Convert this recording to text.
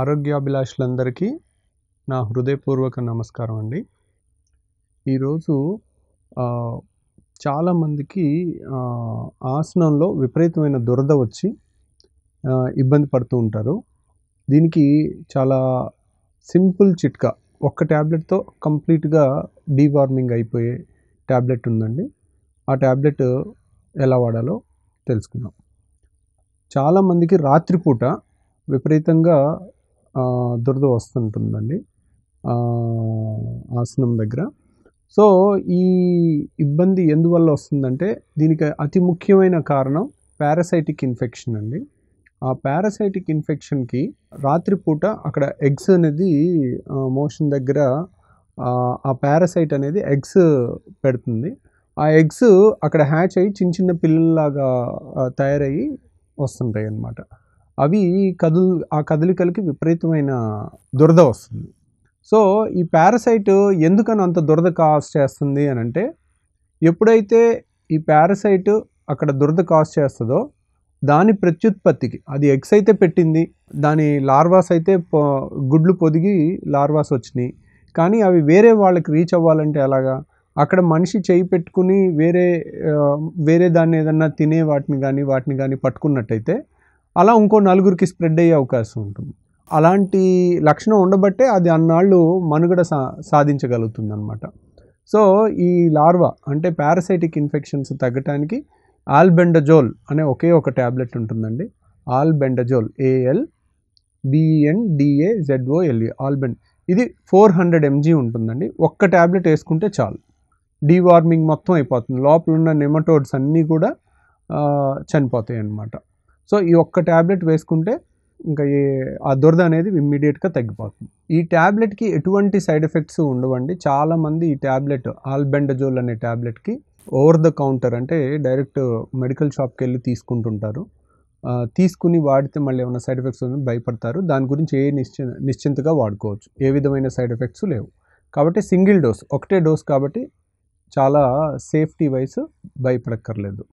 ఆరోగ్యాభిలాషులందరికీ నా హృదయపూర్వక నమస్కారం అండి ఈరోజు చాలామందికి ఆసనంలో విపరీతమైన దురద వచ్చి ఇబ్బంది పడుతూ ఉంటారు దీనికి చాలా సింపుల్ చిట్కా ఒక్క ట్యాబ్లెట్తో కంప్లీట్గా డీవార్మింగ్ అయిపోయే ట్యాబ్లెట్ ఉందండి ఆ ట్యాబ్లెట్ ఎలా వాడాలో తెలుసుకుందాం చాలామందికి రాత్రిపూట విపరీతంగా దురద వస్తుంటుందండి ఆసనం దగ్గర సో ఈ ఇబ్బంది ఎందువల్ల వస్తుందంటే దీనికి అతి ముఖ్యమైన కారణం పారాసైటిక్ ఇన్ఫెక్షన్ అండి ఆ పారాసైటిక్ ఇన్ఫెక్షన్కి రాత్రిపూట అక్కడ ఎగ్స్ అనేది మోషన్ దగ్గర ఆ పారాసైట్ అనేది ఎగ్స్ పెడుతుంది ఆ ఎగ్స్ అక్కడ హ్యాచ్ అయ్యి చిన్న చిన్న పిల్లల్లాగా తయారయ్యి వస్తుంటాయి అన్నమాట అవి కదులు ఆ కదలికలకి విపరీతమైన దురద వస్తుంది సో ఈ పారసైట్ ఎందుకని అంత దురద కాజ్ చేస్తుంది అని అంటే ఎప్పుడైతే ఈ పారసైట్ అక్కడ దురద కాజ్ చేస్తుందో దాని ప్రత్యుత్పత్తికి అది ఎగ్స్ అయితే పెట్టింది దాని లార్వాస్ అయితే గుడ్లు పొదిగి లార్వాస్ వచ్చినాయి కానీ అవి వేరే వాళ్ళకి రీచ్ అవ్వాలంటే ఎలాగా అక్కడ మనిషి చేయి పెట్టుకుని వేరే వేరే దాన్ని ఏదన్నా తినే వాటిని కానీ వాటిని కానీ పట్టుకున్నట్టయితే అలా ఇంకో నలుగురికి స్ప్రెడ్ అయ్యే అవకాశం ఉంటుంది అలాంటి లక్షణం ఉండబట్టే అది అన్నాళ్ళు మనుగడ సా సాధించగలుగుతుంది అనమాట సో ఈ లార్వా అంటే పారాసైటిక్ ఇన్ఫెక్షన్స్ తగ్గటానికి ఆల్బెండజోల్ అనే ఒకే ఒక ట్యాబ్లెట్ ఉంటుందండి albendazole A L B N D A Z O L E albend ఇది ఫోర్ హండ్రెడ్ ఎంజీ ఉంటుందండి ఒక్క ట్యాబ్లెట్ వేసుకుంటే చాలు డీవార్మింగ్ మొత్తం అయిపోతుంది లోపల ఉన్న నెమటోడ్స్ అన్నీ కూడా చనిపోతాయి అన్నమాట సో ఈ ఒక్క ట్యాబ్లెట్ వేసుకుంటే ఇంకా ఈ ఆ దురద అనేది ఇమ్మీడియట్గా తగ్గిపోతుంది ఈ ట్యాబ్లెట్కి ఎటువంటి సైడ్ ఎఫెక్ట్స్ ఉండవండి చాలామంది ఈ ట్యాబ్లెట్ ఆల్బెండజోల్ అనే ట్యాబ్లెట్కి ఓవర్ ద కౌంటర్ అంటే డైరెక్ట్ మెడికల్ షాప్కి వెళ్ళి తీసుకుంటుంటారు తీసుకుని వాడితే మళ్ళీ ఏమైనా సైడ్ ఎఫెక్ట్స్ భయపడతారు దాని గురించి ఏ నిశ్చి నిశ్చింతగా వాడుకోవచ్చు ఏ విధమైన సైడ్ ఎఫెక్ట్స్ లేవు కాబట్టి సింగిల్ డోస్ ఒకటే డోస్ కాబట్టి చాలా సేఫ్టీ వైస్ భయపడక్కర్లేదు